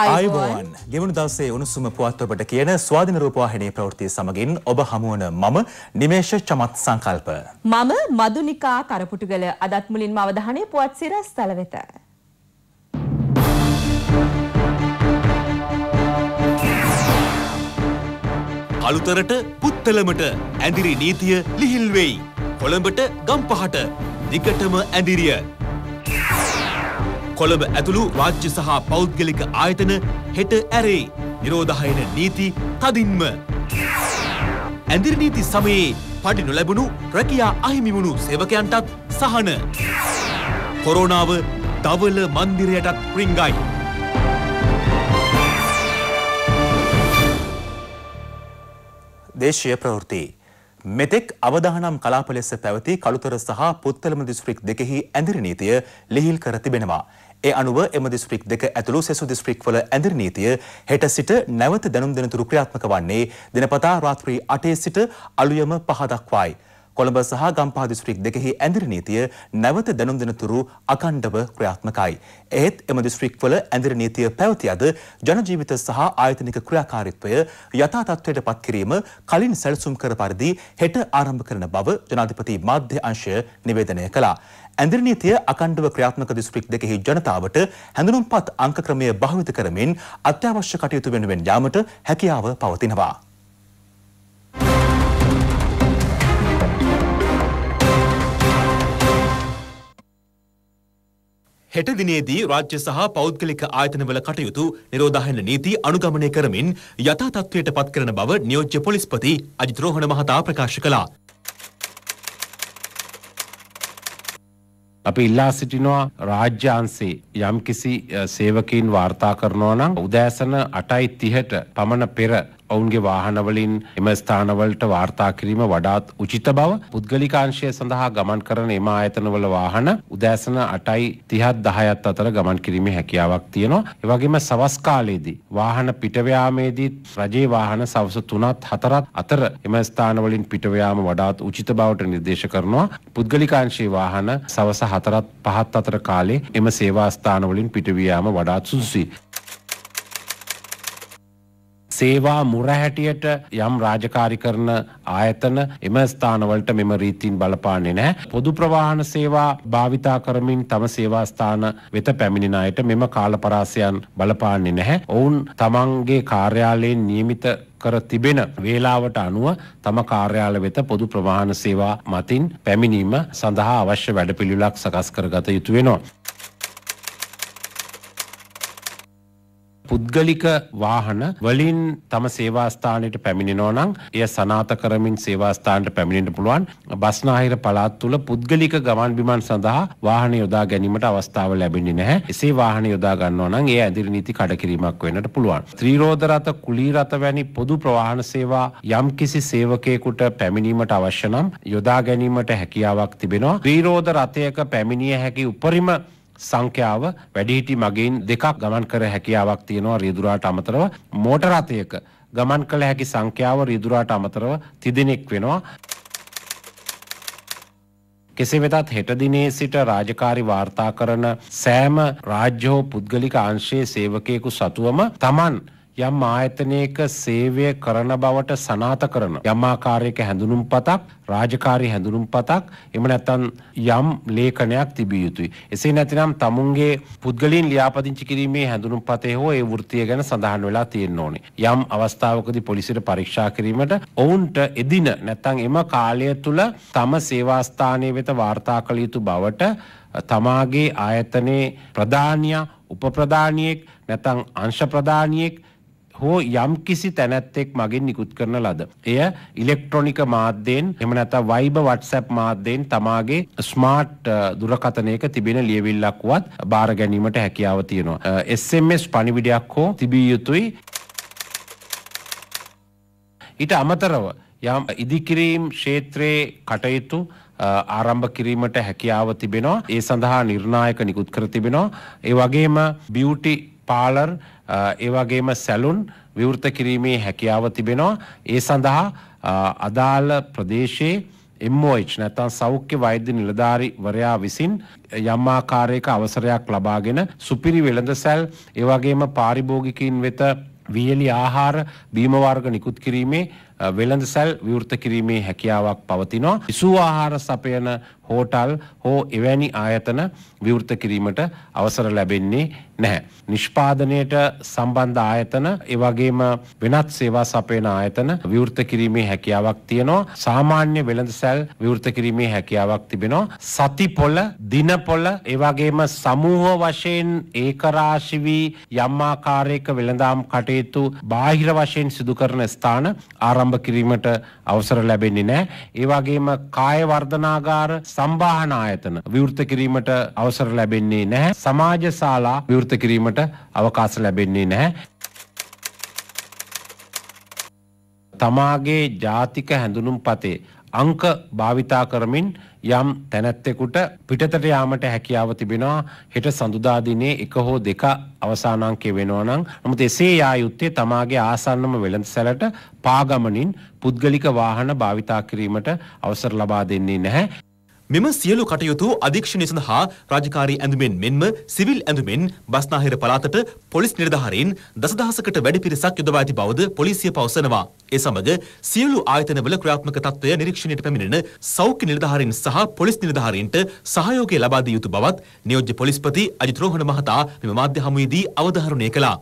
අයිබෝන් ගෙවුණු දවසේ උණුසුම පුවත් ඔබට කියන ස්වාධීන රූපවාහිනී ප්‍රවෘත්ති සමගින් ඔබ හමුවන මම නිමේෂ චමත් සංකල්ප මම මදුනිකා කරපුටුගල අදත් මුලින්ම අවධානය පුවත් සිරස්තල වෙත අලුතරට පුත්තලමට ඇඳිරි නීතිය ලිහිල් වෙයි කොළඹට ගම්පහට දිගටම ඇඳිරිය කොළඹ ඇතුළු රාජ්‍ය සහ පෞද්ගලික ආයතන හෙට ඇරේ. නිරෝධහයන නීති තදින්ම. ඇඳිරි නීති සමයේ පඩි නොලැබුණු රැකියා අහිමිවුණු සේවකයන්ටත් සහන. කොරෝනාව දවල මන්දිරයටත් රිංගයි. දේශය ප්‍රවෘති. මෙතෙක් අවධානම් කලාප ලෙස පැවති කළුතර සහ පුත්තලම දිස්ත්‍රික් දෙකෙහි ඇඳිරි නීතිය ලිහිල් කර තිබෙනවා. ඒ අනුව එම දිස්ත්‍රික් දෙක ඇතුළු සෙසු දිස්ත්‍රික්වල ඇඳිරි නීතිය හෙට සිට නැවත දැනුම් දෙනතුරු ක්‍රියාත්මක වන්නේ දිනපතා රාත්‍රී 8 සිට අලුයම 5 දක්වායි. කොළඹ සහ ගම්පහ දිස්ත්‍රික් දෙකෙහි ඇඳිරි නීතිය නැවත දැනුම් දෙනතුරු අඛණ්ඩව ක්‍රියාත්මකයි. එහෙත් එම දිස්ත්‍රික්වල ඇඳිරි නීතිය පැවති අද ජන ජීවිත සහ ආයතනික ක්‍රියාකාරීත්වය යථා තත්ත්වයට පත් කිරීම කලින් සැලසුම් කර පරිදි හෙට ආරම්භ කරන බව ජනාධිපති මාධ්‍ය අංශය නිවේදනය කළා. ඇඳිරි නීතිය අකණ්ඩව ක්‍රියාත්මක දිස්ත්‍රික් දෙකෙහි ජනතාවට හැඳුනුම්පත් අංක ක්‍රමය භාවිත කරමින් අත්‍යවශ්‍ය කටයුතු වෙනුවෙන් යාමට හැකියාව පවතිනවා. හෙට දිනේදී රාජ්‍ය සහ පෞද්ගලික ආයතනවල කටයුතු නිරෝධායන නීති අනුගමනය කරමින් යථා තත්ත්වයට පත් කරන බව නියෝජ්‍ය පොලිස්පති අජිත් රෝහණ මහතා ප්‍රකාශ කළා. අපි ඉල්ලා සිටිනවා රාජ්‍ය අංශේ යම්කිසි සේවකීන් වාර්තා කරනවා නම් උදෑසන 8:30ට පමණ පෙර ඔවුන්ගේ වාහනවලින් එම ස්ථානවලට වාර්තා කිරීම වඩාත් උචිත බව පුද්ගලිකාංශය සඳහා ගමන් කරන එම ආයතනවල වාහන උදෑසන 8:30 10ත් අතර ගමන් කිරීමේ හැකියාවක් තියෙනවා. ඒ වගේම සවස් කාලයේදී වාහන පිටවැයාමේදී රජයේ වාහන සවස් 3ත් 4ත් අතර එම ස්ථානවලින් පිටවැයාම වඩාත් උචිත බවට නිර්දේශ කරනවා. පුද්ගලිකාංශයේ වාහන සවස් 4ත් 5ත් අතර කාලේ එම සේවා ස්ථානවලින් පිටවියාම වඩාත් සුදුසුයි. සේවා මුර හැටියට යම් රාජකාරි කරන ආයතන එම ස්ථානවලට මෙම රීතීන් බලපාන්නේ නැහැ. පොදු ප්‍රවාහන සේවා භාවිතා කරමින් තම සේවා ස්ථාන වෙත පැමිණෙන අයට මෙම කාලපරාසයන් බලපාන්නේ නැහැ. ඔවුන් තමන්ගේ කාර්යාලයෙන් නියමිත කර තිබෙන වේලාවට අනුව තම කාර්යාල වෙත පොදු ප්‍රවාහන සේවා මතින් පැමිණීම සඳහා අවශ්‍ය වැඩපිළිවෙලක් සකස් කරගත යුතු වෙනවා. පුද්ගලික වාහන වලින් තම සේවාස්ථානයට පැමිණෙනවා නම් එය සනාත කරමින් සේවාස්ථානට පැමිණෙන්න පුළුවන්. බස්නාහිර පළාත් තුල පුද්ගලික ගමන් බිමන් සඳහා වාහන යොදා ගැනීමට අවස්ථාව ලැබෙන්නේ නැහැ. එසේ වාහන යොදා ගන්නවා නම් ඒ ඇදිරි නීති කඩකිරීමක් වෙන්නට පුළුවන්. ස්ත්‍රී රෝද රථ, කුලී රථ වැනි පොදු ප්‍රවාහන සේවා යම්කිසි සේවකයෙකුට පැමිණීමට අවශ්‍ය නම් යොදා ගැනීමට හැකියාවක් තිබෙනවා. ස්ත්‍රී රෝද රථයක පැමිණිය හැකි උපරිම සංඛ්‍යාව වැඩිහිටි මගින් දෙකක් ගමන් කර හැකියාවක් තියෙනවා රියදුරාට අමතරව මෝටර රථයක ගමන් කළ හැකි සංඛ්‍යාව රියදුරාට අමතරව තිදෙනෙක් වෙනවා කෙසේ වෙතත් හෙට දිනේ සිට රාජකාරි වාර්තා කරන සෑම රාජ්‍ය හෝ පුද්ගලික අංශයේ සේවකයෙකු සතුවම Taman යම් ආයතනයක සේවය කරන බවට සනාත කරන යම් ආකාරයක හැඳුනුම් පතක් රාජකාරී හැඳුනුම් පතක් එම නැත්නම් යම් ලේඛනයක් තිබිය යුතුයි. එසේ නැතිනම් තමුන්ගේ පුද්ගලයන් ලියාපදිංචි කිරීමේ හැඳුනුම් පතේ හෝ ඒ වෘත්තිය ගැන සඳහන් වෙලා තියෙන්න ඕනේ. යම් අවස්ථාවකදී පොලිසියට පරීක්ෂා කිරීමට ඔවුන්ට එදින නැත්නම් එම කාලය තුල තම සේවාස්ථානයේ වෙත වාර්තා කළ යුතු බවට තමාගේ ආයතනයේ ප්‍රධානියා උපප්‍රධානියෙක් නැත්නම් අංශ ප්‍රධානියෙක් හෝ යම් කිසි තැනැත්තෙක් මගින් නිකුත් කරන ලද. එය ඉලෙක්ට්‍රොනික මාධ්‍යයෙන් එම නැත වයිබ වට්සැප් මාධ්‍යයෙන් තමාගේ ස්මාර්ට් දුරකතනයක තිබෙන ලියවිල්ලක්වත් බාර ගැනීමට හැකියාව තියෙනවා. SMS පණිවිඩයක් හෝ තිබිය යුතුයි. ඊට අමතරව යම් ඉදිකිරීම් ක්ෂේත්‍රයේ කටයුතු ආරම්භ කිරීමට හැකියාව තිබෙනවා. ඒ සඳහා නිර්ණායක නිකුත් කර තිබෙනවා. ඒ වගේම බියුටි පාලර් ඒ වගේම සැලුන් විවෘත කිරීමේ හැකියාව තිබෙනවා. ඒ සඳහා අදාළ ප්‍රදේශයේ MOH නැත්නම් සෞඛ්‍ය වෛද්‍ය නිලධාරිවරයා විසින් යම් ආකාරයක අවසරයක් ලබාගෙන සුපිරි වෙළඳසැල් ඒ වගේම පාරිභෝගිකයින් වෙත වියලි ආහාර බීම වර්ග නිකුත් කිරීමේ වෙළඳසැල් විවෘත කිරීමේ හැකියාවක් පවතිනවා. ඉසු ආහාර සපයන හෝටල් හෝ එවැනි ආයතන විවෘත කිරීමට අවසර ලැබෙන්නේ නැහැ. නිෂ්පාදනයට සම්බන්ධ ආයතන එවගේම වෙනත් සේවා සපයන ආයතන විවෘත කිරීමේ හැකියාවක් තියෙනවා. සාමාන්‍ය වෙළඳසැල් විවෘත කිරීමේ හැකියාවක් තිබෙනවා. සතිපොළ, දිනපොළ, එවගේම සමූහ වශයෙන් ඒකරාශි වී යම් ආකාරයක වෙළඳාම් කටයුතු බාහිර වශයෙන් සිදු කරන ස්ථාන ආරම්භ කිරීමට අවසර ලැබෙන්නේ නැහැ. ඒ වගේම කාය වර්ධනාගාර සම්බාහන ආයතන විවෘත කිරීමට අවසර ලැබෙන්නේ නැහැ. සමාජ ශාලා විවෘත කිරීමට අවකාශ ලැබෙන්නේ නැහැ. තමාගේ ජාතික හැඳුනුම් පතේ අංක භාවිතා කරමින් යම් තැනැත්තෙකුට පිටතට යාමට හැකියාව තිබෙනවා හෙට සඳුදා දිනේ එක හෝ දෙක අවසාන අංකය වෙනවා නම් නමුත් එසේ යා යුත්තේ තමාගේ ආසන්නම වෙළඳසැලට පාගමනින් පුද්ගලික වාහන භාවිතා කිරීමට අවසර ලබා දෙන්නේ නැහැ මෙම සියලු කටයුතු අධීක්ෂණය සඳහා රාජකාරී ඇඳුමෙන් මෙන්ම සිවිල් ඇඳුමෙන් බස්නාහිර පළාතට පොලිස් නිලධාරීන් දසදහසකට වැඩි පිරිසක් යොදවා ඇති බවද පොලිසිය පවසනවා. ඒ සමග සියලු ආයතනවල ක්‍රියාත්මක තත්ත්වය නිරීක්ෂණයට පැමිණෙන සෞඛ්‍ය නිලධාරීන් සහ පොලිස් නිලධාරීන්ට සහයෝගය ලබා දිය යුතු බවත් නියෝජ්‍ය පොලිස්පති අජිත් රෝහණ මහතා මෙම මාධ්‍ය හමුවේදී අවධාරණය කළා.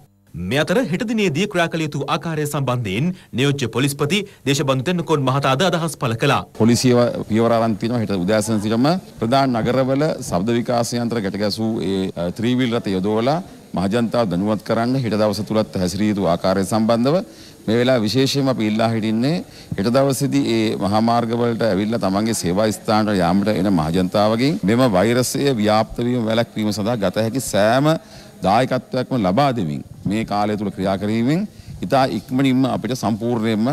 මේ අතර හෙට දිනේදී ක්‍රියා කළ යුතු ආකාරය සම්බන්ධයෙන් නියෝජ්‍ය පොලිස්පති දේශබන්දු තෙන්නකෝන් මහතාද අදහස් පළ කළා. පොලිසිය පියවර අරන් තියෙනවා හෙට උදෑසන සිටම ප්‍රධාන නගරවල ශබ්ද විකාශ යන්ත්‍ර ගැට ගැසූ ඒ ත්‍රිවිල් රථ යොදවලා මහජනතාව දැනුවත් කරන්න හෙට දවස තුලත් හැසිරිය යුතු ආකාරය සම්බන්ධව මේ වෙලාව විශේෂයෙන්ම අපි ඉල්ලා හිටින්නේ හෙට දවසේදී ඒ මහා මාර්ගවලට ඇවිල්ලා තමන්ගේ සේවා ස්ථානට යාමට එන මහජනතාවගෙන් මෙම වෛරසය ව්‍යාප්ත වීම වැළැක්වීම සඳහා ගත හැකි සෑම දායකත්වයක්ම ලබා දෙමින් මේ කාලය තුළ ක්‍රියා කිරීමෙන් ඉතා ඉක්මනින්ම අපිට සම්පූර්ණයෙන්ම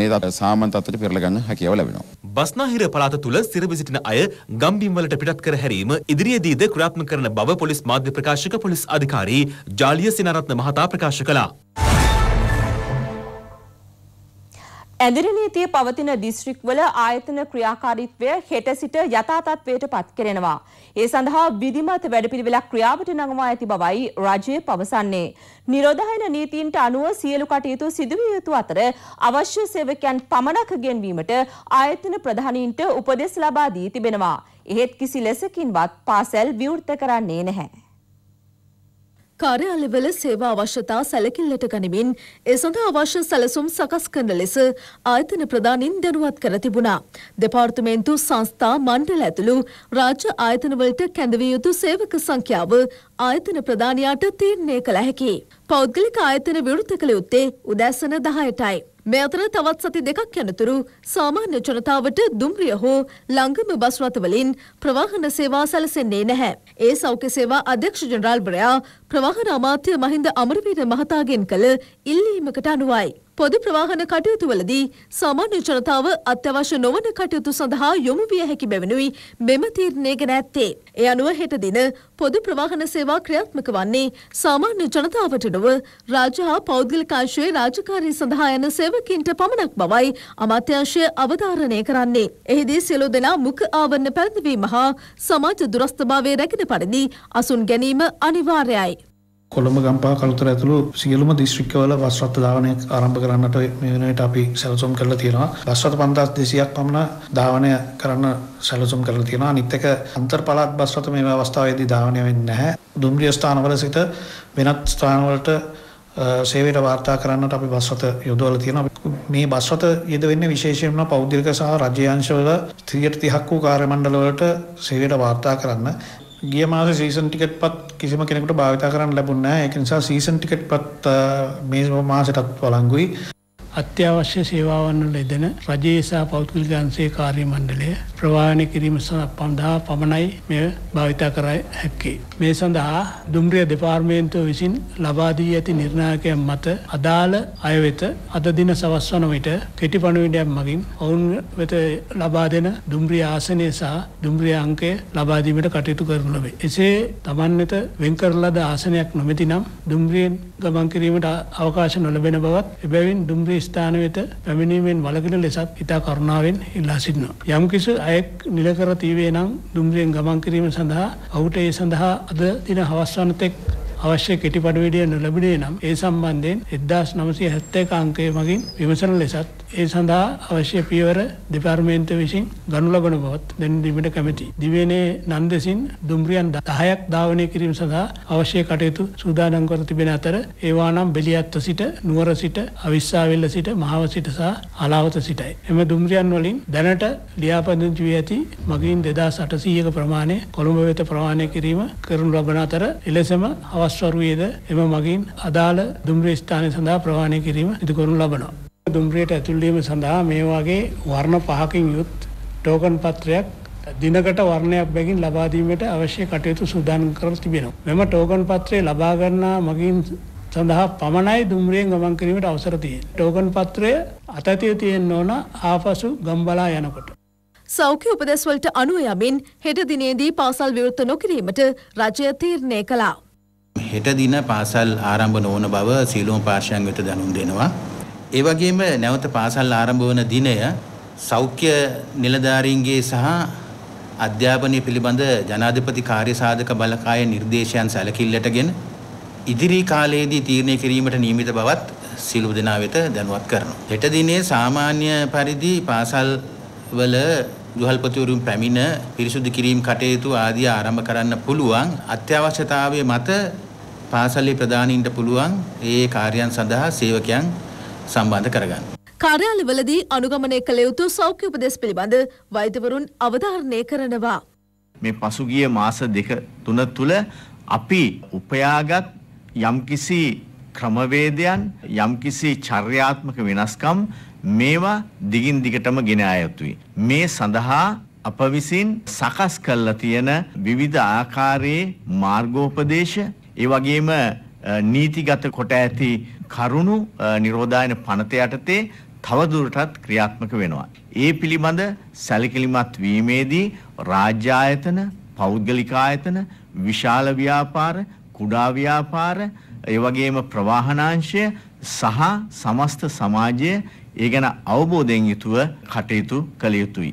මේ සාමන් තත්ත්වයට පෙරළ ගන්න හැකියාව ලැබෙනවා. බස්නාහිර පළාත තුළ සිරබ සිටින අය ගම්බිම් වලට පිටත් කර හැරීම ඉදිරියේදීද ක්‍රියාත්මක කරන බව පොලිස් මාධ්‍ය ප්‍රකාශක පොලිස් අධිකාරී ජාලිය සිනාරත්න මහතා ප්‍රකාශ කළා. ඇඳිරි නීතිය පවතින දිස්ත්‍රික්වල ආයතන ක්‍රියාකාරීත්වය හෙට සිට යථාතත්වයට පත් කරනවා. ඒ සඳහා විධිමත් වැඩපිළිවෙලක් ක්‍රියාවට නගවා ඇති බවයි රජය පවසන්නේ. නිරෝධායන නීතියන්ට අනුව සියලු කටයුතු සිදුවිය යුතු අතර අවශ්‍ය සේවකයන් පමණක් ගෙන්වීමට ආයතන ප්‍රධානීන්ට උපදෙස් ලබා දී තිබෙනවා. එහෙත් කිසි ලෙසකින්වත් පාසැල් විවෘත කරන්නේ නැහැ. කාර්යාලවල සේවා අවශ්‍යතා සැලකිල්ලට ගනිමින් ඒ සඳහා අවශ්‍ය සැලසුම් සකස් කරන ලෙස ආයතන ප්‍රධානින් දැනුවත් කර තිබුණා. දෙපාර්තමේන්තු සංස්ථා මණ්ඩල ඇතුළු රාජ්‍ය ආයතනවලට කැඳවිය යුතු සේවක සංඛ්‍යාව ආයතන ප්‍රධානියාට තීරණය කළ හැකි. පෞද්ගලික ආයතන විවෘත කළ යුත්තේ උදෑසන 10ටයි. මේ අතර තවත් සති දෙකක් යනතුරු සාමාන්‍ය ජනතාවට දුම්රිය හෝ ළංගම බස් රථවලින් ප්‍රවාහන සේවා සැලසෙන්නේ නැහැ. ඒ සෞඛ්‍ය සේවා අධ්‍යක්ෂ ජනරාල්වරයා ප්‍රවාහන අමාත්‍ය මහින්ද අමරවීර මහතාගෙන් කළ ඉල්ලීමකට අනුවයි. පොදු ප්‍රවාහන කටයුතුවලදී සාමාන්‍ය ජනතාව අත්‍යවශ්‍ය නොවන කටයුතු සඳහා යොමු විය හැකි බැවිනුයි මෙම තීරණය ගෙන ඇත්තේ. ඒ අනුව හෙට දින පොදු ප්‍රවාහන සේවා ක්‍රියාත්මක වන්නේ සාමාන්‍ය ජනතාවට නොව රාජ්‍ය හා පෞද්ගලික අංශයේ රාජකාරී සඳහා යන සේවකින්ට පමණක් බවයි අමාත්‍යාංශය අවධාරණය කරන්නේ. එහිදී සියලු දෙනා මුඛ ආවරණ පැළඳවීම හා සමාජ දුරස්ථභාවය රැකෙන පරිදි අසුන් ගැනීම අනිවාර්යයි. කොළඹ ගම්පා කළුතර ඇතුළු සියලුම දිස්ත්‍රික්කවල බස් රථ ධාවනය ආරම්භ කරන්නට මේ වෙනකොට අපි සැලසුම් කරලා තියෙනවා. බස් රථ 5200ක් පමණ ධාවනය කරන්න සැලසුම් කරලා තියෙනවා. අනිත් එක අන්තර් පළාත් බස් රථ මේ අවස්ථාවේදී ධාවනය වෙන්නේ නැහැ. දුම්රිය ස්ථානවල සිට වෙනත් ස්ථානවලට සේවයට වාර්තා කරන්නට අපි බස් රථ යොදවලා තියෙනවා. මේ බස් රථ යෙද වෙන්නේ විශේෂයෙන්ම පෞද්ගලික සහ රජ්‍ය අංශවල 30ක් වූ කාර්යමණ්ඩල වලට සේවයට වාර්තා කරන්න. ගිය මාසේ සීසන් ටිකට්පත් කිසිම කෙනෙකුට භාවිතා කරන්න ලැබුණේ නැහැ. ඒක නිසා සීසන් ටිකට්පත් මේ මාසෙටත් වළංගුයි. අත්‍යවශ්‍ය සේවාවන් වල යෙදෙන රජයේ සහ පෞද්ගලික අංශයේ කාර්ය මණ්ඩලය ප්‍රවාහනය කිරීම සඳහා පමණයි මෙය භාවිතා කර හැක්කේ. මේ සඳහා දුම්රිය දෙපාර්තමේන්තුව විසින් ලබා දී ඇති නිර්ණායකයන් මත අදාළ අය වෙත අද දින සවස් වන විට කෙටි පණිවිඩයක් මගින් ඔවුන් වෙත ලබා දෙන දුම්රිය ආසනය සහ දුම්රිය අංකය ලබා දීමට කටයුතු කරනු ලබේ. එසේ Taman වෙත වෙන් කරලද ආසනයක් නොමැති නම් දුම්රියෙන් ගමන් කිරීමට අවකාශ නොලැබෙන බවත් එබැවින් දුම්රිය ස්ථාන වෙත පැමිණීමෙන් වලකින ලෙසත් ඉතා කරුණාවෙන් ඉල්ලා සිටිනවා. යම් කිසි අයෙක් නිලකර තීවේ නම් දුම්රියෙන් ගමන් කිරීම සඳහා ඔහුට ඒ සඳහා අද දින හවස් වනතෙක් අවශ්‍ය කෙටිපඩවිඩිය නොලබිඩේ නම් ඒ සම්බන්ධයෙන් එදදාස් නමසය හැත්තේ කාංකය මගින් විමසන ලෙසත් ඒ සඳහා අවශ්‍ය පියවර දෙපාර්මේන්ත විසින් ගනු ලබන බොත් දැන්දීමට කැමති. දිවනේ නන්දෙසින් දුම්රියන් දහයක් ධාවනය කිරීම සඳහා අවශ්‍ය කටයුතු සූදානංකර තිබෙන අතර ඒවා නම් බෙලියත්ව සිට නුවර සිට අවිස්සාවෙල්ල සිට මහාව සිට සහ අලාවත සිටයි. එම දුම්රියන් වලින් දැනට ලියාපදිංචි වී ඇති මගින් දෙදා සටසීයක ප්‍රමාණය කොළඹ වෙත ප්‍රමාණය කිරීම කරනු ලබන අතර එලෙසම අවස් පස්වරුවේද එම මගින් අදාළ දුම්රිය ස්ථානය සඳහා ප්‍රවාණය කිරීම ඉදිකරනු ලබනවා. දුම්රියට ඇතුල්ලීම සඳහා මේ වගේ වර්ණ පහකින් යුත් ටෝකන් පත්‍රයක් දිනකට වර්ණයක් බැගින් ලබාදීමට අවශ්‍ය කටයුතු සූදානම් කර තිබෙනවා. මෙම ටෝකන් පත්‍රය ලබාගන්නා මගින් සඳහා පමණයි දුම්රියෙන් ගමන් කිරීමට අවසරතිය. ටෝකන් පත්‍රය අතතිය තියෙන් ඕන ආපසු ගම්බලා යනකොට. සෞඛ්‍ය උපදෙස්වලට අනුව යමින් හෙට දිනේදී පාසල් විවෘත නොකිරීමට රජය තීරණය කලා. හෙට දින පාසල් ආරම්භ නොවන බව සීලෝම පාර්ශයන් වෙත දැනුම් දෙනවා. ඒ වගේම නැවත පාසල් ආරම්භ වන දිනය සෞඛ්‍ය නිලධාරීන්ගේ සහ අධ්‍යාපනය පිළිබඳ ජනාධිපති කාර්ය සාධක බලකාය නිර්දේශයන් සැලකිල්ලටගෙන ඉදිරි කාලයේදී තීරණය කිරීමට නියමිත බවත් සියලු දෙනා වෙත දැනුවත් කරනවා. හෙට දිනේ සාමාන්‍ය පරිදි පාසල් වල ගෘහල්පතිවරුන් පැමිණ පිරිසුදු කිරීම් කටයුතු ආදී ආරම්භ කරන්න පුළුවන් අත්‍යවශ්‍යතාවය මත පාසලේ ප්‍රධානීන්ට පුළුවන් ඒ කාර්යයන් සඳහා සේවකයන් සම්බන්ධ කරගන්න. කාර්යාලවලදී අනුගමනය කළ යුතු සෞඛ්‍ය උපදෙස් පිළිබඳ වෛද්‍යවරුන් අවධාරණය කරනවා. මේ පසුගිය මාස දෙක තුන තුළ අපි උපයාගත් යම්කිසි ක්‍රමවේදයන් යම්කිසි චර්යාත්මක වෙනස්කම් මේවා දිගින් දිගටම ගෙන ආයතුයි. මේ සඳහා අප විසින් සකස් කල්ලා තියෙන විවිධ ආකාරයේ මාර්ගෝපදේශ ඒ වගේම නීතිගත කොට ඇති කරුණු නිරෝධායන පනත යටතේ තවදුරටත් ක්‍රියාත්මක වෙනවා. ඒ පිළිබඳ සැලකිලිමත් වීමේදී රාජ්‍ය ආයතන, පෞද්ගලික ආයතන, විශාල ව්‍යාපාර, කුඩා ව්‍යාපාර, ඒ වගේම ප්‍රවාහනාංශය සහ සමස්ත සමාජය ඒ ගැන අවබෝධයෙන් යුතුව කටයුතු කළ යුතුයි.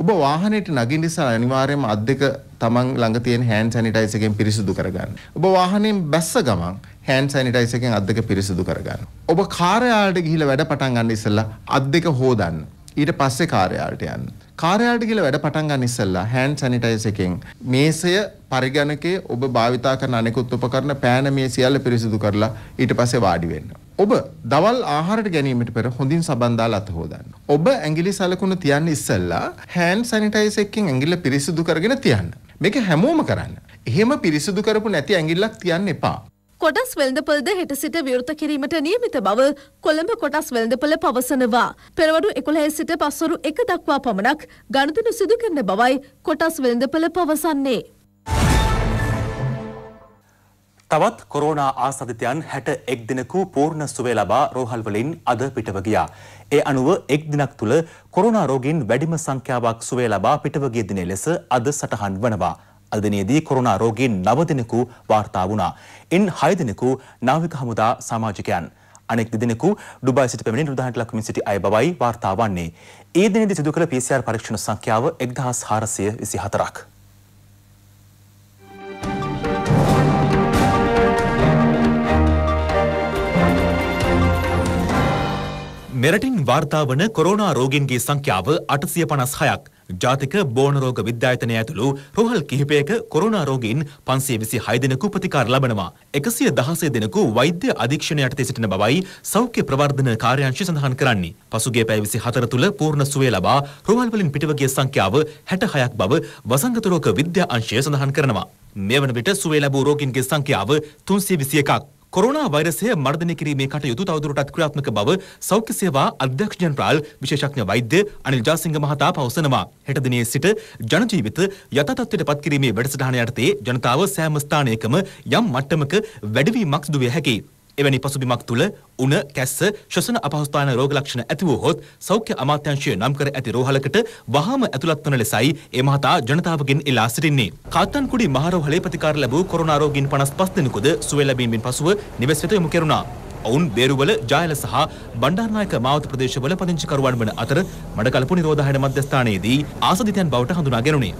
ඔබ වාහනයට නගින නිසා අනිවාර්යයෙන්ම අත් දෙක තමන් ළඟ තියෙන හෑන්ඩ් සැනිටයිසර් එකෙන් පිරිසිදු කරගන්න. ඔබ වාහනයෙන් බැස්ස ගමන් හෑන්ඩ් සැනිටයිසර් එකෙන් අත් දෙක පිරිසිදු කරගන්න. ඔබ කාර්යාලයට ගිහිල්ලා වැඩ පටන් ගන්න ඉස්සෙල්ලා අත් දෙක හොදන්න. ඊට පස්සේ කාර්යාලයට යන්න. කාර්යාලයට ගිහිල්ලා වැඩ පටන් ගන්න ඉස්සෙල්ලා හෑන්ඩ් සැනිටයිසර් එකෙන් මේසය පරිගණකයේ ඔබ භාවිතා කරන අනෙකුත් උපකරණ පෑන මේ සියල්ල පිරිසිදු කරලා ඊට පස්සේ වාඩි වෙන්න. ඔබ දවල් ආහාරට ගැනීමට පෙර හොඳින් සබන් දාලා අත හොදන්න. ඔබ ඇඟිලි සලකුණු තියන්න ඉස්සෙල්ලා හෑන්ඩ් සැනිටයිසර් එකකින් ඇඟිල්ල පිරිසිදු කරගෙන තියන්න. මේක හැමෝම කරන්න. එහෙම පිරිසිදු කරපු නැති ඇඟිල්ලක් තියන්න එපා. කොටස් වෙළඳපොළද හෙට සිට විවෘත කිරීමට නියමිත බව කොළඹ කොටස් වෙළඳපොළ පවසනවා. පෙරවරු එකොළහේ සිට පස්වරු එක දක්වා පමණක් ගණතනු සිදු කරන බවයි කොටස් වෙළඳපොළ පවසන්නේ. තවත් කොරෝනා ආසාදිතයන් 61 දිනකු පූර්ණ සුවය ලබා රෝහල් වලින් අද පිටව ගියා. ඒ අනුව එක් දිනක් තුල කොරෝනා රෝගීන් වැඩිම සංඛ්‍යාවක් සුවය ලබා පිටව ගිය දිනේ ලෙස අද සටහන් වනවා. අද දිනේදී කොරෝනා රෝගීන් 9 දිනකු වාර්තා වුණා. ඉන් 6 දිනකු නාවික හමුදා සමාජිකයන්. අනෙක් දෙදෙනෙකු ඩුබයි සිට පැමිණි නිර්ධාරණයට ලක්වමින් සිටි අය බවයි වාර්තා වන්නේ. ඒ දිනේදී සිදු කළ PCR පරීක්ෂණ සංඛ්‍යාව 1424ක්. මෙරටින් වාර්තාාවන කොරෝනා රෝගෙන්ගේ සංඛ්‍යාව අටසිය පනස් හයක් ජාතික බෝනරෝග විද්‍යායතනය ඇතුළු රොහල් කිහිපයක කොරෝනා රෝගීන් පන්සේ විසි හයදෙනකු ප්‍රතිකාර ලබනවා. එකසිය දහසේ දෙනකු වෛද්‍ය අධීක්ෂණයට සිටින බවයි සෞඛ්‍ය ප්‍රවර්ධන කාර්යංශ සඳහන් කරන්නේ. පසුගේ පැය විසි හතර තුළ පූර්ණ සුවේ ලබා රොහල්වලින් පිටවගේ සංඛ්‍යාව හැට හයක් බව වසංගතරෝක විද්‍යා අංශය සඳහන් කරනවා. මෙවන විට සුවේ ලැබූ රෝගීන්ගේ සංඛ්‍යාව තුන්සේ විසි එකක්. කොරෝනා වෛරසය මර්ධනය කිරීමේ කටයුතු තවදුරටත් ක්‍රියාත්මක බව සෞඛ්‍ය සේවා අධ්‍යක්ෂ ජනරාල් විශේෂඥ වෛද්‍ය අනිල් ජාසිංහ මහතා පවසනවා. හෙට දිනේ සිට ජනජීවිත යථාතත්වයට පත් කිරීමේ වැඩසටහන යටතේ ජනතාව සෑම ස්ථානයකම යම් මට්ටමක වැඩිවීමක් සිදු විය හැකියි. එවැනි පසුබිමක් තුළ උණ, කැස්ස, ශ්වසන අපහසුතාන රෝග ලක්ෂණ ඇති වූහොත් සෞඛ්‍ය අමාත්‍යාංශය නම් කර ඇති රෝහලකට වහාම ඇතුළත් වන ලෙසයි ඒ මහතා ජනතාවගෙන් ඉල්ලා සිටින්නේ. කාත්තන්කුඩි මහරෝහලේ ප්‍රතිකාර ලැබූ කොරෝනා රෝගීන් 55 දෙනෙකුද සුවය ලැබීමෙන් පසුව නිවෙස් වෙත යොමු කෙරුණා. ඔවුන් බේරුවල ජායල සහ බණ්ඩාරනායක මාවත ප්‍රදේශවල පදිංචිකරුවන් වන අතර මඩකලපු නිරෝධායන මධ්‍යස්ථානයේදී ආසදිතයන් බවට හඳුනා ගැනුණේ.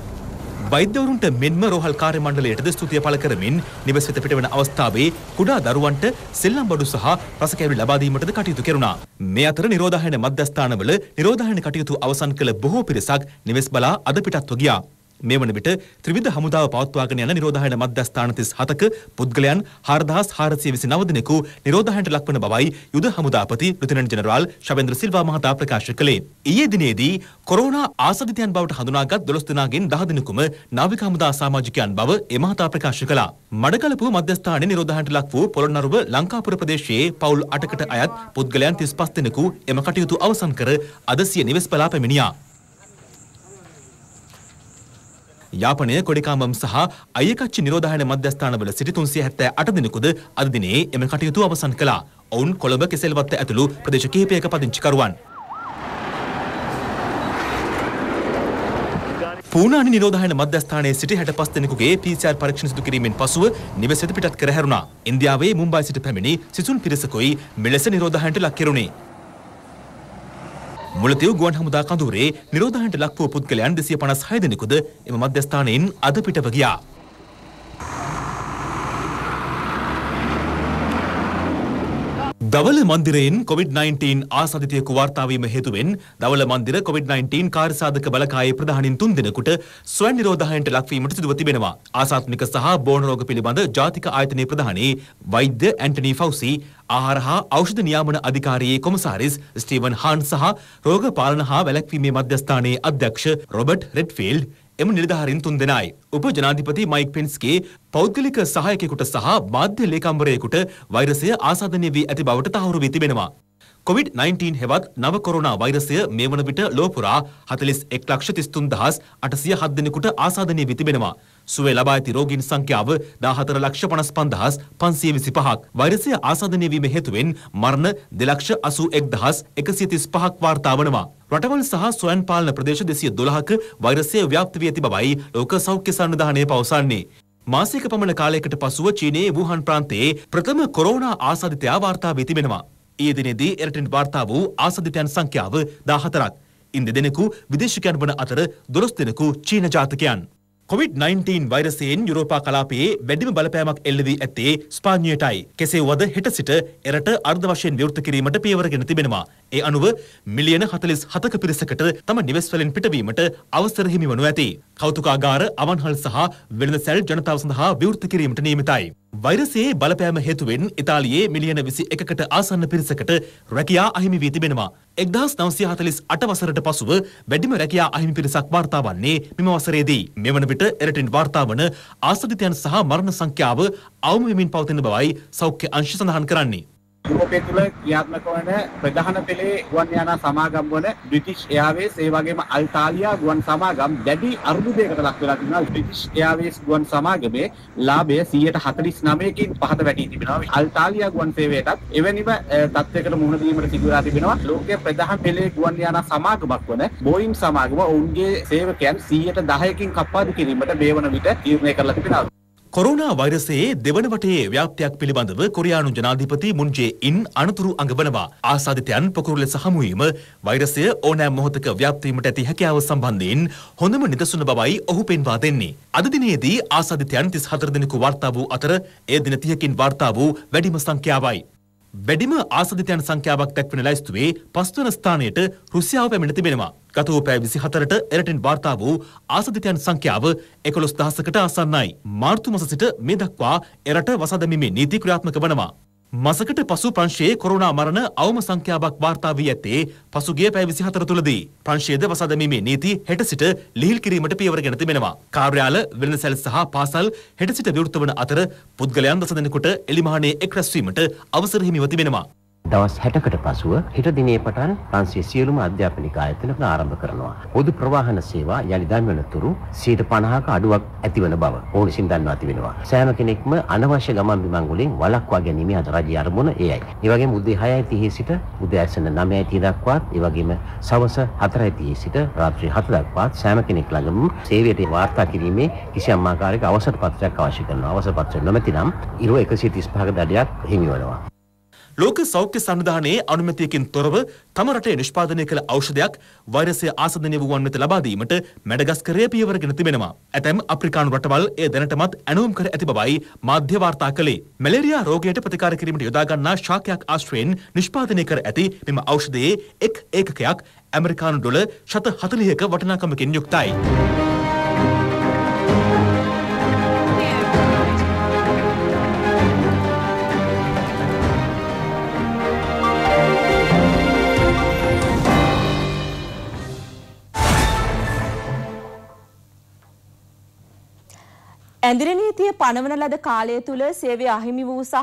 වෛද්‍යවරුන්ට මෙන්ම රෝහල් කාර්ය මණ්ඩලයටද ස්තුතිය පළ කරමින් නිවස වෙත පිටවන අවස්ථාවේ කුඩා දරුවන්ට සෙල්ලම් බඩු සහ රසකැවි ලබා දීමටද කටයුතු කෙරුණා. මේ අතර නිරෝධායන මධ්‍යස්ථානවල නිරෝධායන කටයුතු අවසන් කළ බොහෝ පිරිසක් නිවෙස් බලා අද පිටත්ව ගියා. මේ වන විට ත්‍රිවිධ හමුදාව පවත්වාගෙන යන නිරෝධායන මධ්‍යස්ථාන 37ක පුද්ගලයන් 4429 දිනෙකු නිරෝධායනට ලක්වන බවයි යුද හමුදාපති ලුතිනන්ට් ජෙනරාල් ශවෙන්ද්‍ර සිල්වා මහතා ප්‍රකාශ කළේ. ඊයේ දිනේදී කොරෝනා ආසදිතයන් බවට හඳුනාගත් 12 දෙනාගෙන් 10 දිනෙකුම නාවික හමුදා සමාජිකයන් බව ඒ මහතා ප්‍රකාශ කළා. මඩකලපුව මධ්‍යස්ථානයේ නිරෝධායනට ලක් වූ පොළොන්නරුව ලංකාපුර ප්‍රදේශයේ පවුල් 8කට අයත් පුද්ගලයන් 35 දෙනෙකු එම කටයුතු අවසන් කර අද සිය නිවෙස් පලා පැමිණියා. යාපනය කොඩිකාමම් සහ අයකච්චි නිරෝධායන මධ්‍යස්ථානවල සිටි 378 දිනකුද අද දිනේ එම කටයුතු අවසන් කළා. ඔවුන් කොළඹ කෙසෙල්වත්ත ඇතුළු ප්‍රදේශ කිහිපයක පදිංචිකරුවන්. පූනානි නිරෝධායන මධ්‍යස්ථානයේ සිටි 65 දෙනෙකුගේ PCR පරීක්ෂණ සිදු කිරීමෙන් පසුව නිවෙසට පිටත් කර හැරුණා. ඉන්දියාවේ මුම්බයි සිට පැමිණි සිසුන් පිරිසකුයි මෙලෙස නිරෝධායනට ලක් කෙරුණේ. මුලතිව් ගුවන් හමුදා කඳුරේ නිරෝධයන්ට ලක්වූ පුද්ගලයන් දෙසිය පනස් හය දෙනෙකුද එම මධ්‍යස්ථානයෙන් අද පිටව ගියා. දවල මන්දිරයෙන් COVID-19 ආසාධිතයෙකු වාර්තාවීම හේතුවෙන් දවල මන්දිර COVID-19 කාර්යසාධක බලකායේ ප්‍රධානින් තුන් දෙනෙකුට ස්වයං නිරෝධායනට ලක්වීමට සිදුව තිබෙනවා. ආසාත්මික සහ බෝන රෝග පිළිබඳ ජාතික ආයතනයේ ප්‍රධානී වෛද්‍ය ඇන්ටනි ෆෞසි, ආහාර හා ඖෂධ නියාමන අධිකාරියේ කොමසාරිස් ස්ටීවන් හාන් සහ රෝග පාලන හා වැළැක්වීමේ මධ්‍යස්ථානයේ අධ්‍යක්ෂ රොබර්ට් රෙඩ්ෆීල්ඩ් එම නිලධාරීන් තුන්දෙනයි. උපජනාධිපති මයික් පෙන්ස්ගේ පෞද්ගලික සහායකෙකුට සහ මාධ්‍ය ලේකම්වරයෙකුට වෛරසය ආසාදනය වී ඇති බවට තහවුරු වී තිබෙනවා. කොවිD-19 හෙවත් නව කොරෝනා වෛරසය මේ වන විට ලෝපුරා හතලිස් එක් ලක්ෂ තිස්තුන් දහස් අටසිය හත් දෙනෙකුට ආසාධනය වී තිබෙනවා. සුවේ ලබා ඇති රෝගීන් සංඛ්‍යාව 14 ලක්ෂ 55000 525ක්. වෛරසය ආසාදනය වීම හේතුවෙන් මරණ 281135ක් වාර්තා වනවා. රටවල් සහ සොයන් පාලන ප්‍රදේශ 212ක වෛරසය ව්‍යාප්ත වී ඇති බවයි ලෝක සෞඛ්‍ය සංවිධානය පවසන්නේ. මාසික පමණ කාලයකට පසුව චීනයේ වූහන් ප්‍රාන්තයේ ප්‍රථම කොරෝනා ආසාදිතයා වාර්තා වී තිබෙනවා. ඊයේ දිනේදී එරටින් වාර්තා වූ ආසදිතයන් සංඛ්‍යාව 14ක්. ඉන් දෙදෙනෙකු විදේශිකයන් වන අතර 12 දෙනෙකු චීන ජාතකයන්. COVID-19 වෛරසයෙන් යුරෝපා කලාපයේ වැඩිම බලපෑමක් එල්ල වී ඇත්තේ ස්පාඤ්ඤයටයි. කෙසේ වුවද හෙට සිට එරට අර්ධ වශයෙන් විවෘත කිරීමට පියවරගෙන තිබෙනවා. ඒ අනුව මිලියන 47ක පිරිසකට තම නිවෙස් වලින් පිටවීමට අවසර හිමිවනු ඇති. කෞතුකාගාර, අවන්හල් සහ වෙළඳ සැල් ජනතාව සඳහා විවෘත කිරීමට නියමිතයි. වෛරසයේ බලපෑම හේතුවෙන් ඉතාලියේ මිලියන විසි එකකට ආසන්න පිරිසකට රැකියා අහිමි වී තිබෙනවා. එක්දහස් නවසිය හතලිස් අට වසරට පසුව වැඩිම රැකියා අහිමි පිරිසක් වාර්තා වන්නේ මෙම වසරේදී. මෙවන විට එරටින් වාර්තා වන ආසදිතයන් සහ මරණ සංඛ්‍යාව අවම වෙමින් පවතින බවයි සෞඛ්‍ය අංශ සඳහන් කරන්නේ. යුරෝපය තුළ ක්‍රියාත්මක වන ප්‍රධාන පෙළේ ගුවන් යානා සමාගම් වන බ්‍රිටිෂ් එයාවේස් ඒ වගේම අල්තාලියා ගුවන් සමාගම් දැඩි අර්බුදයකට ලක් වෙලා තිබෙනවා බ්‍රිටිෂ් එයාවේස් ගුවන් සමාගමේ ලාභය 149කින් පහත වැටී තිබෙනවා අල්තාලියා ගුවන් සේවයටත් එවැනිම තත්ත්වයකට මුහුණ දීමට සිදුවලා තිබෙනවා ලෝකයේ ප්‍රධාන පෙළේ ගුවන් යානා සමාගමක් වන බෝයිම් සමාගම ඔවුන්ගේ සේවකයන් 110කින් කප්පාදු කිරීමට මේ වන විට තීරණය කරලා තිබෙනවා කොරුණා වෛරසයේ දෙවන වටේ ව්‍යාප්තියක් පිළිබඳව කොරියානු ජනාධිපති මුන් ජේ-ඉන් අනතුරු අඟවනවා. ආසාදිතයන් පොකුරු ලෙස හමු වීම වෛරසය ඕනෑම මොහොතක ව්‍යාප්ත වීමට ඇති හැකියාව සම්බන්ධයෙන් හොඳම නිදසුන බවයි ඔහු පෙන්වා දෙන්නේ. අද දිනයේදී ආසාදිතයන් 34 දෙනෙකු වාර්තා වූ අතර ඒ දින 30කින් වාර්තා වූ වැඩිම සංඛ්‍යාවයි. වැඩිම ආසදිතයන් සංඛ්‍යාවක් දක්වන ලැයිස්තුවේ පස්වන ස්ථානයට රුසියාව පැමිණ තිබෙනවා. ගත වූ පැය 24ට එරටින් වාර්තා වූ ආසදිතයන් සංඛ්‍යාව 11000කට ආසන්නයි. මාර්තු මස සිට මේ දක්වා එරට වසදමිමේ නීති ක්‍රියාත්මක වනවා. මසකට පසු ප්‍රංශයේ කොරුණා මරණ අවම සංඛ්‍යාවක් වාර්තා වී ඇත්තේ පසුගිය පැය 24 තුලදී. ප්‍රංශයේද වසා දැමීමේ නීති හෙට සිට ලිහිල් කිරීමට පියවර ගෙන තිබෙනවා. කාර්යාල වෙළඳසැල් සහ පාසල් හෙට සිට විවෘත වන අතර පුද්ගලයන් දසදෙනෙකුට එළිමහනේ එක් රැස්වීමට අවසර හිමිව තිබෙනවා. දවස් 60කට පසුව හිට දිනේ පටන් ප්‍රංශයේ සියලුම අධ්‍යාපනික ආයතන ආරම්භ කරනවා. පොදු ප්‍රවාහන සේවා යලිදම් වෙනතුරු 50ක අඩුවක් ඇතිවන බව ඕන විසින් දන්වා ඇති වෙනවා. සෑම කෙනෙක්ම අනවශ්‍ය ගමන් බිමන් වලින් වළක්වා ගැනීම අද රජයේ අරමුණ එයයි. ඒ වගේම උදේ 6:30 සිට උදෑසන 9:30 දක්වාත් ඒ වගේම සවස 4:30 සිට රාත්‍රී 7 දක්වාත් සෑම කෙනෙක් ළඟම සේවයට වාර්තා කිරීමේ කිසියම් ආකාරයක අවසර පත්‍රයක් අවශ්‍ය කරනවා. අවසර පත්‍රය නොමැතිනම් ඉරෝ 135ක දඩයක් හිමි වෙනවා. ලෝක සෞඛ්‍ය සංවිධානයේ අනුමැතියකින් තොරව තම රටේ නිෂ්පාදනය කළ ඖෂධයක් වෛරසය ආසන්නය වූවන් වෙත ලබා දීමට මැඩගස්කරය පියවරගෙන තිබෙනවා. ඇතැම් අප්‍රිකානු රටවල් එය දැනටමත් ඇණුම් කර ඇති බවයි මාධ්‍ය වාර්තා කළේ. මැලේරියා රෝගයට ප්‍රතිකාර කිරීමට යොදාගන්නා ශාකයක් ආශ්‍රයෙන් නිෂ්පාදනය කර ඇති මෙම ඖෂධයේ එක් ඒකකයක් ඇමරිකානු ඩොලර් 140ක වටිනාකමකින් යුක්තයි. ඇඳිරි නීතිය පනවන ලද කාලය තුල සේවය අහිමි වූ සහ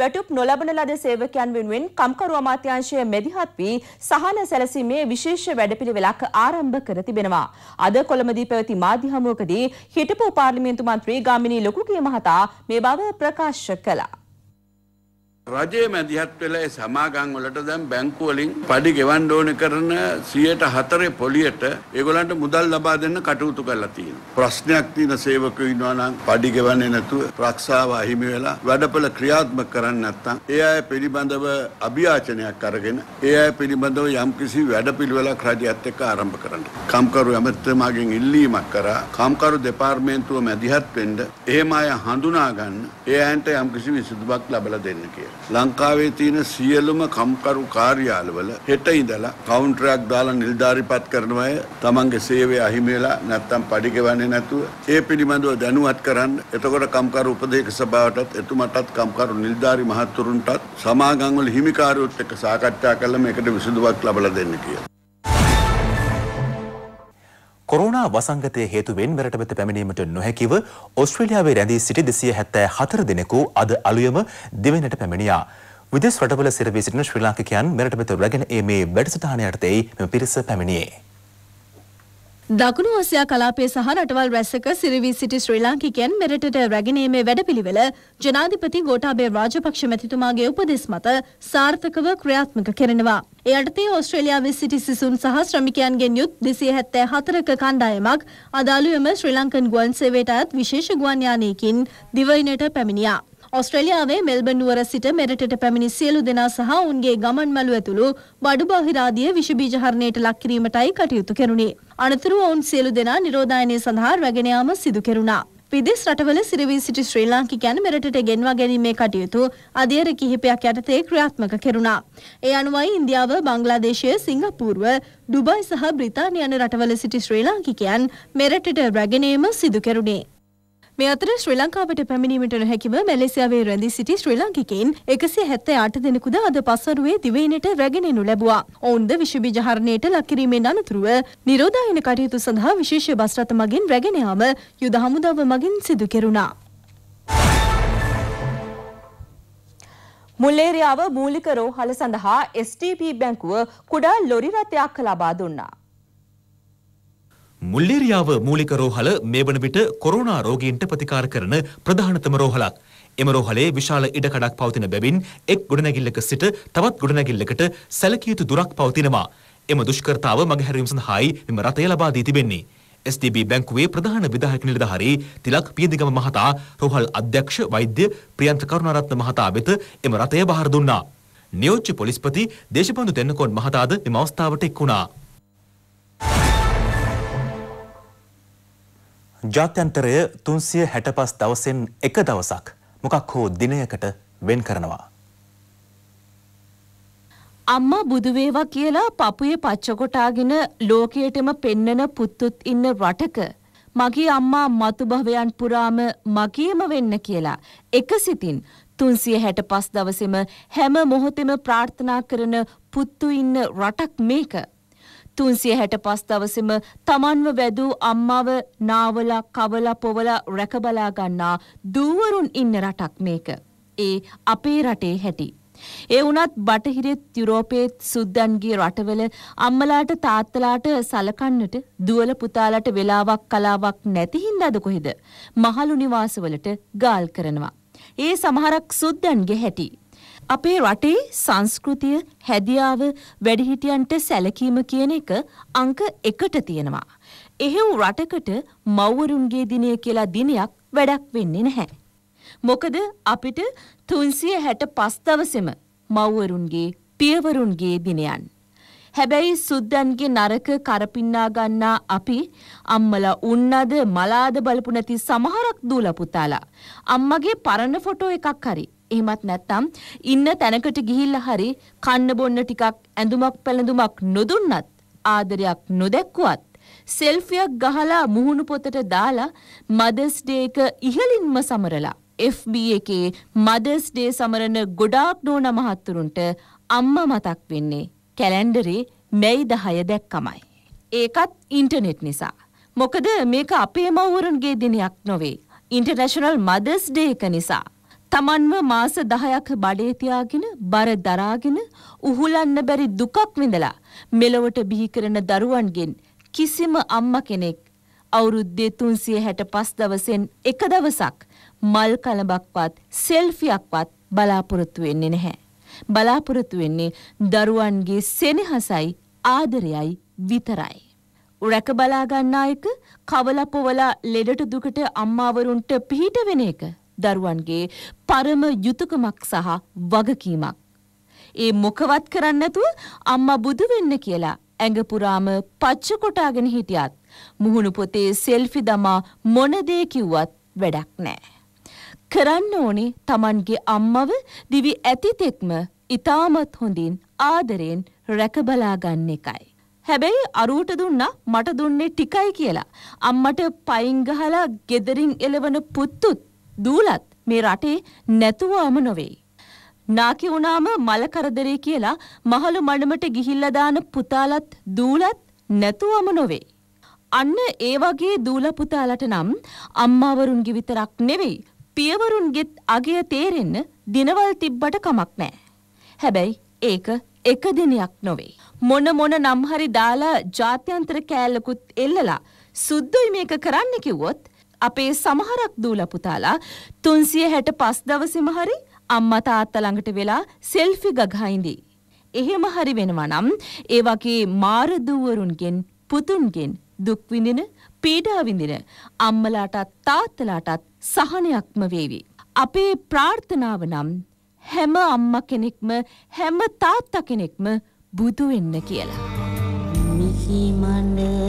වැටුප් නොලබන ලද සේවකයන් වෙනුවෙන් කම්කරු අමාත්‍යාංශය මෙදිහත් වී සහන සැලසීමේ විශේෂ වැඩපිළිවෙලක් ආරම්භ කර තිබෙනවා. අද කොළඹදී පැවති මාධ්‍ය හමුවකදී හිටපු පාර්ලිමේන්තු මන්ත්‍රී ගාමිණී ලොකුගේ මහතා මේ බව ප්‍රකාශ කළා. රජයේ මැදිහත් වෙලා ඒ සමාගම් වලට දැන් බැංකු වලින් පඩි ගෙවන්න ඕන කරන 104 පොලියට ඒගොල්ලන්ට මුදල් ලබා දෙන්න කටයුතු කරලා තියෙනවා. ප්‍රශ්නයක් තියෙන සේවකයෝ ඉන්නවා නම් පඩි ගෙවන්නේ නැතුව ආරක්ෂාව අහිමි වෙලා වැඩපළ ක්‍රියාත්මක කරන්නේ නැත්නම් ඒ අය පිළිබඳව අභියාචනයක් අරගෙන ඒ අය පිළිබඳව යම්කිසි වැඩපිළිවෙලක් රජයත් එක්ක ආරම්භ කරන්න. කම්කරු ඇමතිතුමාගෙන් ඉල්ලීමක් කරා කම්කරු දෙපාර්තමේන්තුව මැදිහත් වෙන්න එහෙම අය හඳුනා ගන්න ඒ අයන්ට යම්කිසි විසඳුමක් ලබා දෙන්න කියලා. ලංකාවේ තියෙන සියලුම කම්කරු කාර්යාලවල හෙට ඉඳලා කවුන්ටරයක් දාලා නිලධාරිපත් කරන අය තමන්ගේ සේවය අහිමි වෙලා නැත්තම් පඩි ගෙවන්නේ නැතුව ඒ පිළිබඳව දැනුවත් කරන්න. එතකොට කම්කරු උපදේශක සභාවටත් එතුමටත් කම්කරු නිලධාරි මහතුරුන්ටත් සමාගම් වල හිමිකාරයොත් එක්ක සාකච්ඡා කරලා මේකට විසඳුමක් ලබා දෙන්න කියලා. කොරෝනා වසංගතය හේතුවෙන් මෙරට වෙත පැමිණීමට නොහැකිව ඔස්ට්‍රේලියාවේ රැඳී සිටි 274 දෙනෙකු අද අලුයම දෙවෙනට පැමිණියා. විදෙස් රටවල සිරවී සිටින ශ්‍රී ලාංකිකයන් මෙරට වෙත රැගෙන ඒමේ වැඩසටහන යටතේයි මෙම පිරිස පැමිණියේ. දකුණු ආසියා කලාපයේ සහ රටවල් රැසක සිරිවී සිටි ශ්‍රී ලාංකිකයන් මෙරටට රැගෙනීමේ වැඩපිළිවෙල ජනාධිපති ගෝඨාභය රාජපක්ෂ මැතිතුමාගේ උපදෙස් මත සාර්ථකව ක්‍රියාත්මක කරනවා. ඒ යටතේ ඕස්ට්‍රේලියාවේ සිටි සිසුන් සහ ශ්‍රමිකයන්ගෙන් යුත් 274ක කණ්ඩායමක් අදාළ වෙම ශ්‍රී ලංකන් ගුවන් සේවයට අයත් විශේෂ ගුවන් යානයකින් දිවයිනට පැමිණියා. ඔස්ට්‍රලියාවේ මෙල්බන් නුවර සිට මෙරටට පැමිණි සියලු දෙනා සහ උන්ගේ ගමන් මළු ඇතුළු බඩු බාහිරාදිය විෂබීජ හරණයට ලක් කිරීමටයි කටයුතු කෙරුණේ. අනතුරුව ඔවුන් සියලු දෙනා නිරෝධායනය සඳහා රැගෙන යාම සිදු කෙරුණා. විදෙස් රටවල සිරවී සිටි ශ්‍රී ලාංකිකයන් මෙරටට ගෙන්වා ගැනීමේ කටයුතු අධියර කිහිපයක් යටතේ ක්‍රියාත්මක කෙරුණා. ඒ අනුවයි ඉන්දියාව, බංග්ලාදේශය, සිංගප්පූරුව, ඩුබයි සහ බ්‍රිතාන්‍ය යන රටවල සිටි ශ්‍රී ලාංකිකයන් මෙරටට රැගෙන සිදු කෙරුණේ. මේ අතර ශ්‍රී ලංකාවට පැමිණීමට නොහැකිව මැලේසියාවේ රැඳී සිටි ශ්‍රී ලංකිකයින් 178 දෙනෙකුද අද පස්වරුවේ දිවයිනට රැගෙන එනු ලැබුවා. ඔවුන්ද විෂ බීජ හරණයට ලක් කිරීමෙන් අනතුරුව නිරෝධායන කටයුතු සඳහා විශේෂ බස් රථ මගින් රැගෙන යාම යුද හමුදාව මගින් සිදු කෙරුණා. මුල්ලේරියාව මූලික රෝහල සඳහා STP බැංකුව කුඩා ලොරි රථයක් ලබා දුන්නා. මුල්ලේරියාව මූලික රෝහල මේ වන විට කොරෝනා රෝගීන්ට ප්‍රතිකාර කරන ප්‍රධානතම රෝහලක්. එම රෝහලේ විශාල ඉඩකඩක් පවතින බැවින් එක් ගොඩනැගිල්ලක සිට තවත් ගොඩනැගිල්ලකට සැලකිය යුතු දුරක් පවතිනවා. එම දුෂ්කරතාව මගහැරීම සඳහායි මෙම රථය ලබා දී තිබෙන්නේ. STB බැංකුවේ ප්‍රධාන විධායක නිලධාරී තිලක් පියදිගම මහතා රෝහල් අධ්‍යක්ෂ වෛද්‍ය ප්‍රියන්ත කරුණාරත්න මහතා වෙත එම රථය බහර දුන්නා. නියෝජ්‍ය පොලිස්පති දේශබන්දු තෙන්නකෝන් මහතාද මෙම අවස්ථාවට එක් වුණා. ජාත්‍යන්තරය තුන්සිය හැටපස් දවසෙන් එක දවසක් මොකක් හෝ දිනයකට වෙන් කරනවා. අම්මා බුදුවේවා කියලා පපුය පච්චකොටාගෙන ලෝකයටම පෙන්නන පුත්තුත් ඉන්න රටක. මගේ අම්මා මතුභවයන් පුරාම මගේම වෙන්න කියලා. එක සිතින් තුන්සිය හැට පස් දවසෙම හැම මොහොතෙම ප්‍රාර්ථනා කරන පුත්තු ඉන්න රටක් මේක. තුන්සිය හැට පස් දවසම තමන්ව වැදූ අම්මාව නාවලා කවලා පොවලා රැකබලා ගන්නා දූවරුන් ඉන්න රටක් මේක. ඒ අපේ රටේ හැටි. ඒ වුණත් බටහිරෙත් යුරෝපයේත් සුද්දන්ගේ රටවල අම්මලාට තාත්තලාට සලකන්නට දුවල පුතාලට වෙලාවක් කලාවක් නැති හින්දාද කොහෙද මහලු නිවාසවලට ගාල් කරනවා. ඒ සමහරක් සුද්දන්ගේ හැටි. අපේ රටේ සංස්කෘතිය හැදියාව වැඩිහිටියන්ට සැලකීම කියන එක අංක එකට තියෙනවා. එහෙව් රටකට මව්වරුන්ගේ දිනය කියලා දිනයක් වැඩක් වෙන්නේ නැහැ. මොකද අපිට තුන්සිය හැට පස්දවසෙම මව්වරුන්ගේ පියවරුන්ගේ දිනයන්. හැබැයි සුද්දන්ගේ නරක කරපින්නා ගන්නා අපි අම්මලා උන්නද මලාද බලපු නැති සමහරක් දූලපුතාලා. අම්මගේ පරණ ෆොටෝ එකක් හරි එහෙමත් නැත්නම් ඉන්න තැනකට ගිහිල්ලා හරි කන්න බොන්න ටිකක් ඇඳුමක් පැළඳුමක් නොදුන්නත් ආදරයක් නොදැක්කුවත් සෙල්ෆියක් ගහලා මුහුණු පොතට දාලා මදර්ස් ඩේ එක ඉහළින්ම සමරලා FB එකේ මදර්ස් ඩේ සමරන ගොඩාක් නෝනා මහත්තුරුන්ට අම්මා මතක් වෙන්නේ කැලෙන්ඩරේ මැයි 10 දැක්කමයි. ඒකත් ඉන්ටර්නෙට් නිසා. මොකද මේක අපේ මව්වරුන්ගේ දිනයක් නොවේ. ඉන්ටර්නැෂනල් මදර්ස් ඩේ එක නිසා. තමන්ව මාස 10ක් බඩේ තියාගෙන බර දරාගෙන උහුලන්න බැරි දුකක් විඳලා මෙලොවට බිහි කරන දරුවන්ගෙන් කිසිම අම්මා කෙනෙක් අවුරුද්දේ 365 දවසෙන් එක දවසක් මල් කලබක්වත් සෙල්ෆියක්වත් බලාපොරොත්තු වෙන්නේ නැහැ. බලාපොරොත්තු වෙන්නේ දරුවන්ගේ සෙනෙහසයි ආදරයයි විතරයි. රැක බලා ගන්න අයක කවලා පොවලා ලෙඩට දුකට අම්මාවරුන්ට පිහිට වෙන එක දරුවන්ගේ පරම යුතුයකමක් සහ වගකීමක්. ඒ මොකවත් කරන්න නැතුව අම්මා බුදු වෙන්න කියලා ඇඟ පුරාම පච්ච කොටාගෙන හිටියත් මුහුණු පොතේ සෙල්ෆි දමා මොන දේ කිව්වත් වැඩක් නැහැ. කරන්න ඕනේ Tamanගේ අම්මව දිවි ඇතිතෙක්ම ඉතාමත් හොඳින් ආදරයෙන් රැක බලා ගන්න එකයි. හැබැයි අරුවට දුන්නා මට දුන්නේ ටිකයි කියලා. අම්මට පයින් ගහලා gederin එලවන පුත්තුත් දූලත් මේ රටේ නැතුවම නොවේ. නාකි වුණාම මල කරදරේ කියලා මහලු මඩමට ගිහිල්ලා දාන පුතාලත් දූලත් නැතුවම නොවේ. අන්න ඒ වගේ දූල පුතාලට නම් අම්මාවරුන්ගේ විතරක් නෙවෙයි පියවරුන්ගෙත් අගය තේරෙන්න දිනවල් තිබ්බට කමක් නෑ. හැබැයි ඒක එක දිනයක් නොවේ. මොන මොන නම් හරි දාලා ජාත්‍යන්තර කෑල්ලකුත් එල්ලලා සුද්දුයි මේක කරන්න කිව්වොත් අපේ සමහරක් දූලා පුතාලා 365 දවසෙම හරි අම්මා තාත්තා ළඟට වෙලා සෙල්ෆි ගගහා ඉඳී. එහෙම හරි වෙනවා නම් ඒ වගේ මාර දූවරුන්ගෙන් පුතුන්ගෙන් දුක් විඳින පීඩා විඳින අම්මලාටත් තාත්තලාටත් සහනයක්ම වේවි. අපේ ප්‍රාර්ථනාව නම් හැම අම්මා කෙනෙක්ම හැම තාත්තා කෙනෙක්ම බුදු වෙන්න කියලා. මිහි මනේ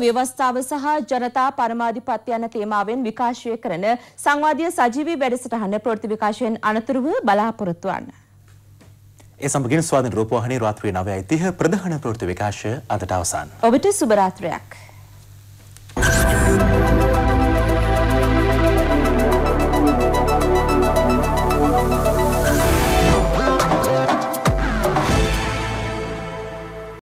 ව්‍යවස්ථාව සහ ජනතා පරමාධිපත්‍ය යන තේමාවෙන් විකාශය කරන සංවාදීය සජීවී වැඩසටහන ප්‍රවෘත්ති විකාශයෙන් අනතුරුව බලාපොරොත්තු වන්න. ඒ සමගින් ස්වාධීන රූපවාහිනී රාත්‍රී 9:30 ප්‍රධාන ප්‍රවෘත්ති විකාශය අදට අවසන්. ඔබට සුබ රාත්‍රියක්.